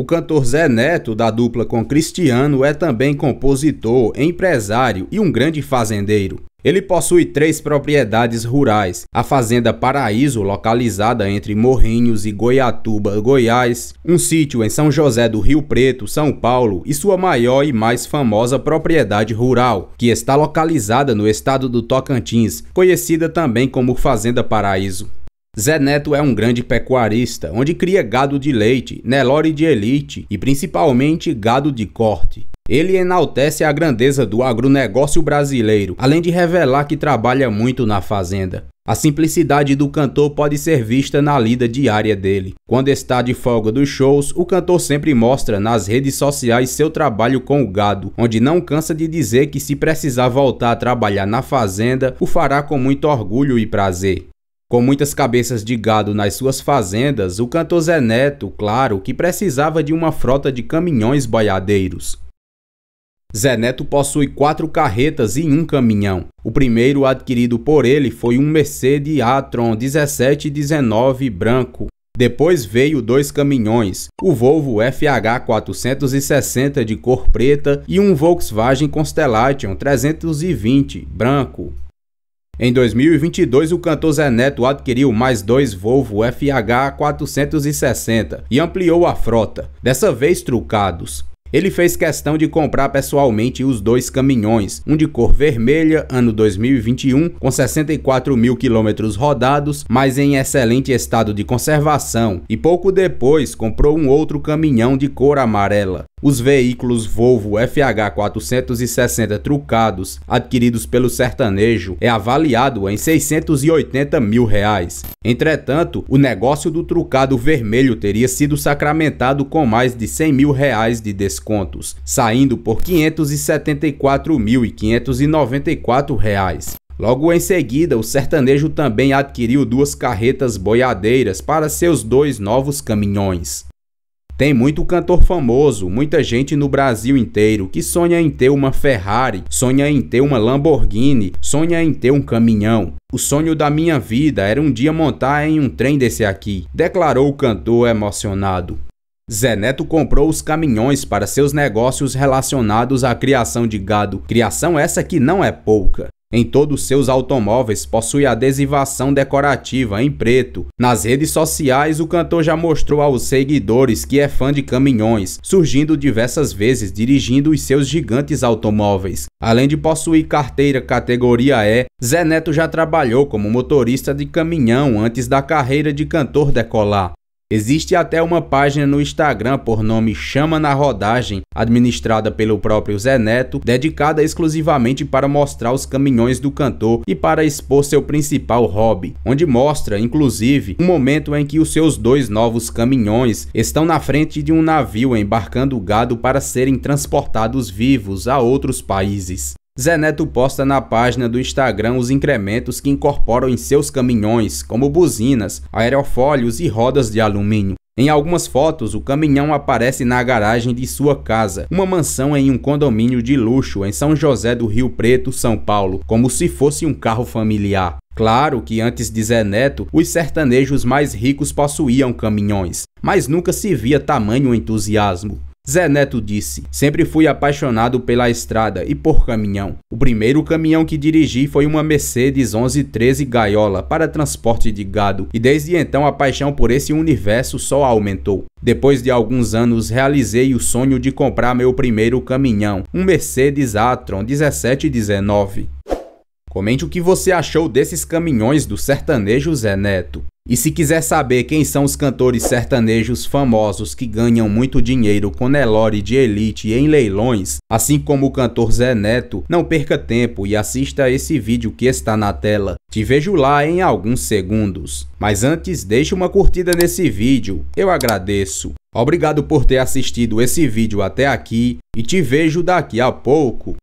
O cantor Zé Neto, da dupla com Cristiano, é também compositor, empresário e um grande fazendeiro. Ele possui três propriedades rurais: a Fazenda Paraíso, localizada entre Morrinhos e Goiatuba, Goiás, um sítio em São José do Rio Preto, São Paulo, e sua maior e mais famosa propriedade rural, que está localizada no estado do Tocantins, conhecida também como Fazenda Paraíso. Zé Neto é um grande pecuarista, onde cria gado de leite, Nelore de elite e principalmente gado de corte. Ele enaltece a grandeza do agronegócio brasileiro, além de revelar que trabalha muito na fazenda. A simplicidade do cantor pode ser vista na lida diária dele. Quando está de folga dos shows, o cantor sempre mostra nas redes sociais seu trabalho com o gado, onde não cansa de dizer que se precisar voltar a trabalhar na fazenda, o fará com muito orgulho e prazer. Com muitas cabeças de gado nas suas fazendas, o cantor Zé Neto, claro, que precisava de uma frota de caminhões boiadeiros. Zé Neto possui quatro carretas e um caminhão. O primeiro adquirido por ele foi um Mercedes Atron 1719 branco. Depois veio dois caminhões, o Volvo FH460 de cor preta e um Volkswagen Constellation 320 branco. Em 2022, o cantor Zé Neto adquiriu mais dois Volvo FH 460 e ampliou a frota, dessa vez trucados. Ele fez questão de comprar pessoalmente os dois caminhões, um de cor vermelha, ano 2021, com 64 mil quilômetros rodados, mas em excelente estado de conservação, e pouco depois comprou um outro caminhão de cor amarela, os veículos Volvo FH460 trucados adquiridos pelo sertanejo é avaliado em 680 mil reais. Entretanto, o negócio do trucado vermelho teria sido sacramentado com mais de 100 mil reais de descontos, saindo por 574.594 reais. Logo em seguida, o sertanejo também adquiriu duas carretas boiadeiras para seus dois novos caminhões. Tem muito cantor famoso, muita gente no Brasil inteiro que sonha em ter uma Ferrari, sonha em ter uma Lamborghini, sonha em ter um caminhão. O sonho da minha vida era um dia montar em um trem desse aqui, declarou o cantor emocionado. Zé Neto comprou os caminhões para seus negócios relacionados à criação de gado, criação essa que não é pouca. Em todos seus automóveis possui adesivação decorativa em preto. Nas redes sociais, o cantor já mostrou aos seguidores que é fã de caminhões, surgindo diversas vezes dirigindo os seus gigantes automóveis. Além de possuir carteira categoria E, Zé Neto já trabalhou como motorista de caminhão antes da carreira de cantor decolar. Existe até uma página no Instagram por nome Chama na Rodagem, administrada pelo próprio Zé Neto, dedicada exclusivamente para mostrar os caminhões do cantor e para expor seu principal hobby, onde mostra, inclusive, um momento em que os seus dois novos caminhões estão na frente de um navio embarcando gado para serem transportados vivos a outros países. Zé Neto posta na página do Instagram os incrementos que incorporam em seus caminhões, como buzinas, aerofólios e rodas de alumínio. Em algumas fotos, o caminhão aparece na garagem de sua casa, uma mansão em um condomínio de luxo em São José do Rio Preto, São Paulo, como se fosse um carro familiar. Claro que antes de Zé Neto, os sertanejos mais ricos possuíam caminhões, mas nunca se via tamanho entusiasmo. Zé Neto disse: Sempre fui apaixonado pela estrada e por caminhão. O primeiro caminhão que dirigi foi uma Mercedes 1113 Gaiola para transporte de gado, e desde então a paixão por esse universo só aumentou. Depois de alguns anos, realizei o sonho de comprar meu primeiro caminhão, um Mercedes Atron 1719. Comente o que você achou desses caminhões do sertanejo Zé Neto. E se quiser saber quem são os cantores sertanejos famosos que ganham muito dinheiro com Nelore de Elite e em leilões, assim como o cantor Zé Neto, não perca tempo e assista esse vídeo que está na tela. Te vejo lá em alguns segundos. Mas antes, deixe uma curtida nesse vídeo. Eu agradeço. Obrigado por ter assistido esse vídeo até aqui e te vejo daqui a pouco.